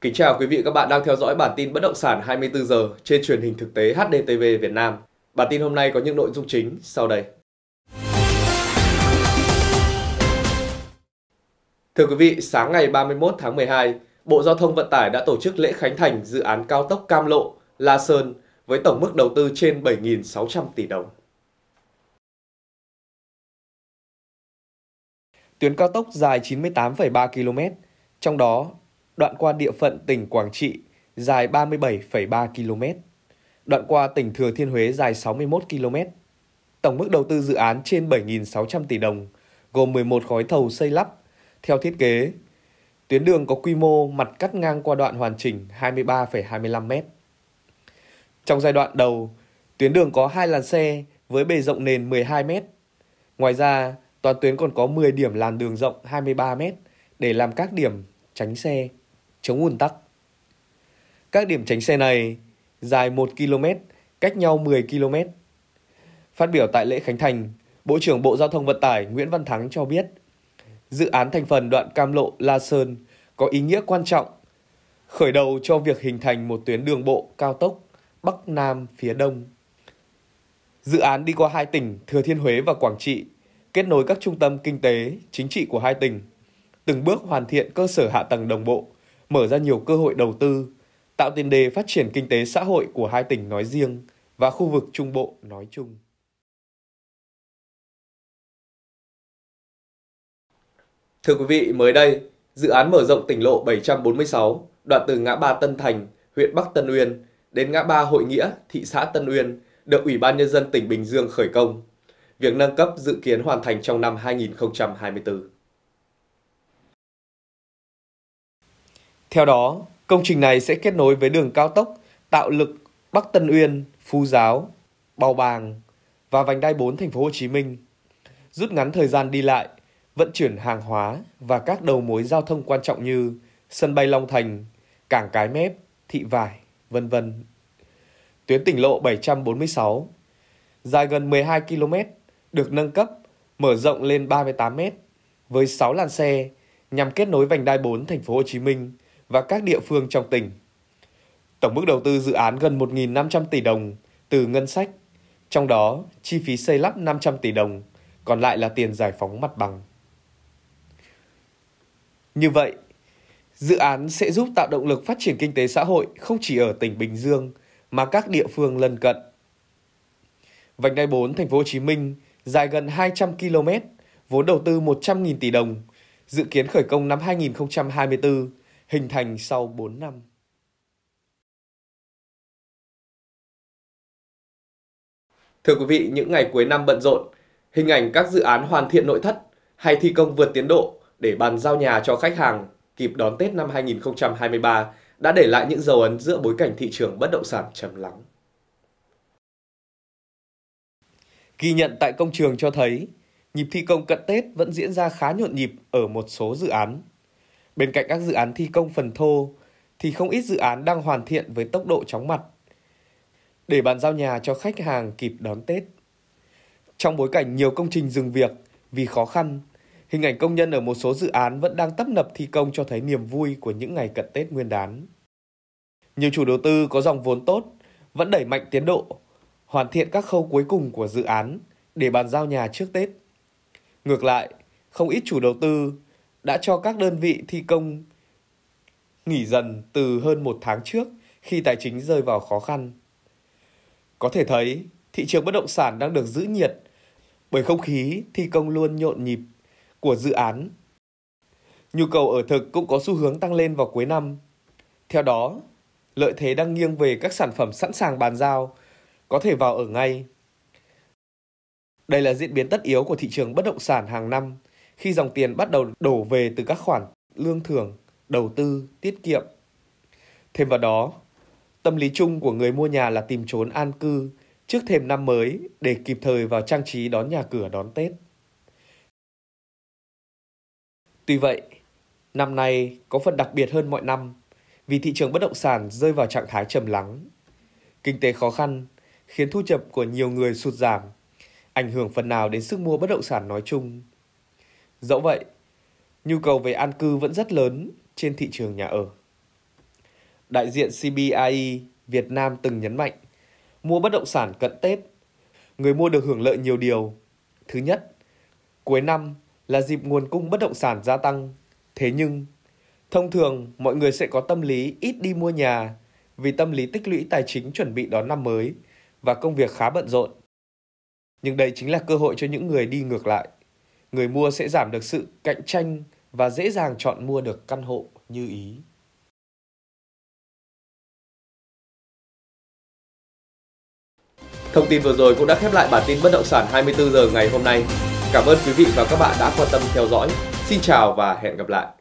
Kính chào quý vị các bạn đang theo dõi bản tin bất động sản 24 giờ trên truyền hình thực tế HDTV Việt Nam. Bản tin hôm nay có những nội dung chính sau đây. Thưa quý vị, sáng ngày 31 tháng 12, Bộ Giao thông Vận tải đã tổ chức lễ khánh thành dự án cao tốc Cam Lộ – La Sơn với tổng mức đầu tư trên 7.600 tỷ đồng. Tuyến cao tốc dài 98,3 km, trong đó đoạn qua địa phận tỉnh Quảng Trị dài 37,3 km, đoạn qua tỉnh Thừa Thiên Huế dài 61 km. Tổng mức đầu tư dự án trên 7.600 tỷ đồng, gồm 11 gói thầu xây lắp. Theo thiết kế, tuyến đường có quy mô mặt cắt ngang qua đoạn hoàn chỉnh 23,25 m. Trong giai đoạn đầu, tuyến đường có hai làn xe với bề rộng nền 12 m. Ngoài ra, toàn tuyến còn có 10 điểm làn đường rộng 23 m để làm các điểm tránh xe chống ùn tắc. Các điểm tránh xe này dài 1 km, cách nhau 10 km. Phát biểu tại lễ khánh thành, Bộ trưởng Bộ Giao thông Vận tải Nguyễn Văn Thắng cho biết, dự án thành phần đoạn Cam Lộ La Sơn có ý nghĩa quan trọng, khởi đầu cho việc hình thành một tuyến đường bộ cao tốc Bắc Nam phía Đông. Dự án đi qua hai tỉnh Thừa Thiên Huế và Quảng Trị, kết nối các trung tâm kinh tế, chính trị của hai tỉnh, từng bước hoàn thiện cơ sở hạ tầng đồng bộ, mở ra nhiều cơ hội đầu tư, tạo tiền đề phát triển kinh tế xã hội của hai tỉnh nói riêng và khu vực Trung Bộ nói chung. Thưa quý vị, mới đây, dự án mở rộng tỉnh lộ 746 đoạn từ ngã ba Tân Thành, huyện Bắc Tân Uyên đến ngã ba Hội Nghĩa, thị xã Tân Uyên được Ủy ban Nhân dân tỉnh Bình Dương khởi công. Việc nâng cấp dự kiến hoàn thành trong năm 2024. Theo đó, công trình này sẽ kết nối với đường cao tốc tạo lực Bắc Tân Uyên, Phú Giáo, Bào Bàng và vành đai 4 thành phố Hồ Chí Minh, rút ngắn thời gian đi lại, vận chuyển hàng hóa và các đầu mối giao thông quan trọng như sân bay Long Thành, cảng Cái Mép, Thị Vải, vân vân. Tuyến tỉnh lộ 746 dài gần 12 km được nâng cấp, mở rộng lên 38 m với 6 làn xe nhằm kết nối vành đai 4 thành phố Hồ Chí Minh và các địa phương trong tỉnh. Tổng mức đầu tư dự án gần 1.500 tỷ đồng từ ngân sách, trong đó chi phí xây lắp 500 tỷ đồng, còn lại là tiền giải phóng mặt bằng. Như vậy, dự án sẽ giúp tạo động lực phát triển kinh tế xã hội không chỉ ở tỉnh Bình Dương mà các địa phương lân cận. Vành đai 4 thành phố Hồ Chí Minh dài gần 200 km, vốn đầu tư 100.000 tỷ đồng, dự kiến khởi công năm 2024 hình thành sau 4 năm. Thưa quý vị, những ngày cuối năm bận rộn, hình ảnh các dự án hoàn thiện nội thất hay thi công vượt tiến độ để bàn giao nhà cho khách hàng kịp đón Tết năm 2023 đã để lại những dấu ấn giữa bối cảnh thị trường bất động sản trầm lắng. Ghi nhận tại công trường cho thấy, nhịp thi công cận Tết vẫn diễn ra khá nhộn nhịp ở một số dự án. Bên cạnh các dự án thi công phần thô, thì không ít dự án đang hoàn thiện với tốc độ chóng mặt. Để bàn giao nhà cho khách hàng kịp đón Tết. Trong bối cảnh nhiều công trình dừng việc vì khó khăn, hình ảnh công nhân ở một số dự án vẫn đang tấp nập thi công cho thấy niềm vui của những ngày cận Tết Nguyên đán. Nhiều chủ đầu tư có dòng vốn tốt vẫn đẩy mạnh tiến độ, hoàn thiện các khâu cuối cùng của dự án để bàn giao nhà trước Tết. Ngược lại, không ít chủ đầu tư đã cho các đơn vị thi công nghỉ dần từ hơn một tháng trước khi tài chính rơi vào khó khăn. Có thể thấy, thị trường bất động sản đang được giữ nhiệt bởi không khí thi công luôn nhộn nhịp của dự án. Nhu cầu ở thực cũng có xu hướng tăng lên vào cuối năm. Theo đó, lợi thế đang nghiêng về các sản phẩm sẵn sàng bàn giao, có thể vào ở ngay. Đây là diễn biến tất yếu của thị trường bất động sản hàng năm – khi dòng tiền bắt đầu đổ về từ các khoản lương thưởng, đầu tư, tiết kiệm. Thêm vào đó, tâm lý chung của người mua nhà là tìm trốn an cư trước thêm năm mới để kịp thời vào trang trí đón nhà cửa đón Tết. Tuy vậy, năm nay có phần đặc biệt hơn mọi năm vì thị trường bất động sản rơi vào trạng thái trầm lắng. Kinh tế khó khăn khiến thu nhập của nhiều người sụt giảm, ảnh hưởng phần nào đến sức mua bất động sản nói chung Dẫu vậy, nhu cầu về an cư vẫn rất lớn trên thị trường nhà ở. Đại diện CBI e Việt Nam từng nhấn mạnh, mua bất động sản cận Tết, người mua được hưởng lợi nhiều điều. Thứ nhất, cuối năm là dịp nguồn cung bất động sản gia tăng. Thế nhưng, thông thường mọi người sẽ có tâm lý ít đi mua nhà vì tâm lý tích lũy tài chính chuẩn bị đón năm mới và công việc khá bận rộn. Nhưng đây chính là cơ hội cho những người đi ngược lại người mua sẽ giảm được sự cạnh tranh và dễ dàng chọn mua được căn hộ như ý. Thông tin vừa rồi cũng đã khép lại bản tin bất động sản 24 giờ ngày hôm nay. Cảm ơn quý vị và các bạn đã quan tâm theo dõi. Xin chào và hẹn gặp lại.